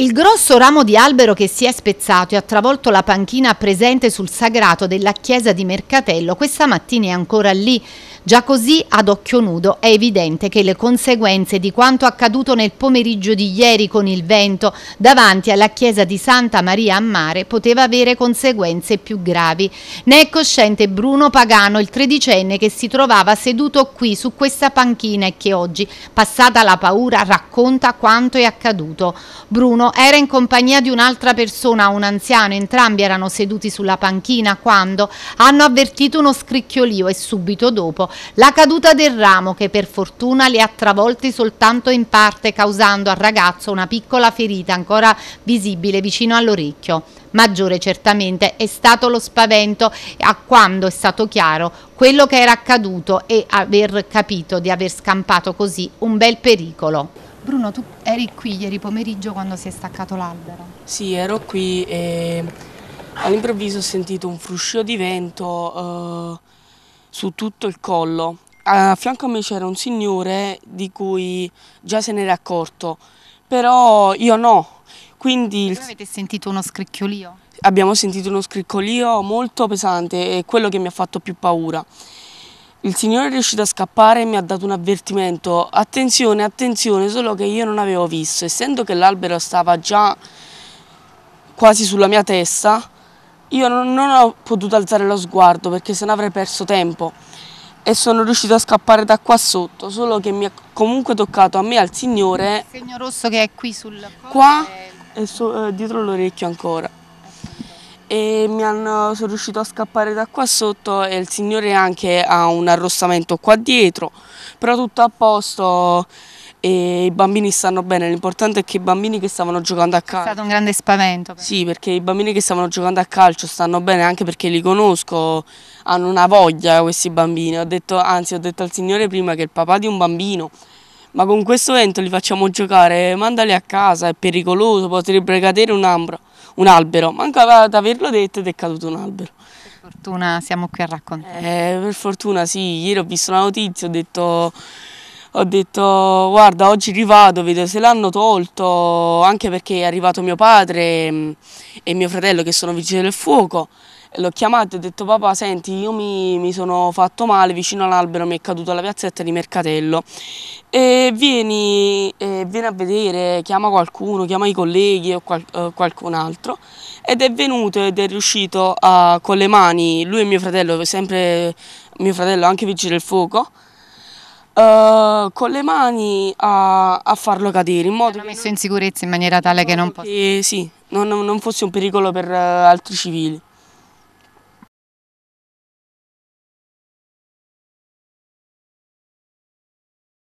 Il grosso ramo di albero che si è spezzato e ha travolto la panchina presente sul sagrato della chiesa di Mercatello questa mattina è ancora lì. Già così, ad occhio nudo, è evidente che le conseguenze di quanto accaduto nel pomeriggio di ieri con il vento davanti alla chiesa di Santa Maria a Mare poteva avere conseguenze più gravi. Ne è cosciente Bruno Pagano, il tredicenne che si trovava seduto qui su questa panchina e che oggi, passata la paura, racconta quanto è accaduto. Bruno era in compagnia di un'altra persona, un anziano, entrambi erano seduti sulla panchina quando hanno avvertito uno scricchiolio e subito dopo la caduta del ramo che per fortuna li ha travolti soltanto in parte causando al ragazzo una piccola ferita ancora visibile vicino all'orecchio. Maggiore certamente è stato lo spavento a quando è stato chiaro quello che era accaduto e aver capito di aver scampato così un bel pericolo. Bruno, tu eri qui ieri pomeriggio quando si è staccato l'albero? Sì, ero qui e all'improvviso ho sentito un fruscio di vento. Eh su tutto il collo. A fianco a me c'era un signore di cui già se n'era accorto, però io no. Quindi il... avete sentito uno scricchiolio? Abbiamo sentito uno scricchiolio molto pesante e quello che mi ha fatto più paura. Il signore è riuscito a scappare e mi ha dato un avvertimento, attenzione, attenzione, solo che io non avevo visto, essendo che l'albero stava già quasi sulla mia testa, io non ho potuto alzare lo sguardo perché sennò avrei perso tempo e sono riuscito a scappare da qua sotto, solo che mi ha comunque toccato a me al Signore. Il segno rosso che è qui sul... Qua e so, eh, dietro l'orecchio ancora. E mi hanno, sono riuscito a scappare da qua sotto e il Signore anche ha un arrossamento qua dietro, però tutto a posto e i bambini stanno bene, l'importante è che i bambini che stavano giocando a calcio... È stato un grande spavento. Per sì, perché i bambini che stavano giocando a calcio stanno bene anche perché li conosco, hanno una voglia questi bambini, ho detto, anzi ho detto al signore prima che il papà di un bambino ma con questo vento li facciamo giocare, mandali a casa, è pericoloso, potrebbe cadere un, ambra, un albero. Mancava ad averlo detto ed è caduto un albero. Per fortuna siamo qui a raccontare. Eh, per fortuna sì, ieri ho visto la notizia, ho detto ho detto guarda oggi rivado, vedo se l'hanno tolto, anche perché è arrivato mio padre mm, e mio fratello che sono vicini del fuoco. L'ho chiamato e ho detto papà senti io mi, mi sono fatto male vicino all'albero, mi è caduta la piazzetta di Mercatello e vieni, eh, vieni, a vedere, chiama qualcuno, chiama i colleghi o qual, eh, qualcun altro ed è venuto ed è riuscito a, ah, con le mani, lui e mio fratello, sempre mio fratello anche vicino del fuoco, eh, con le mani a, a, farlo cadere. In modo L'hanno messo non, in sicurezza in maniera tale in che non, che, sì, non, non fosse un pericolo per uh, altri civili.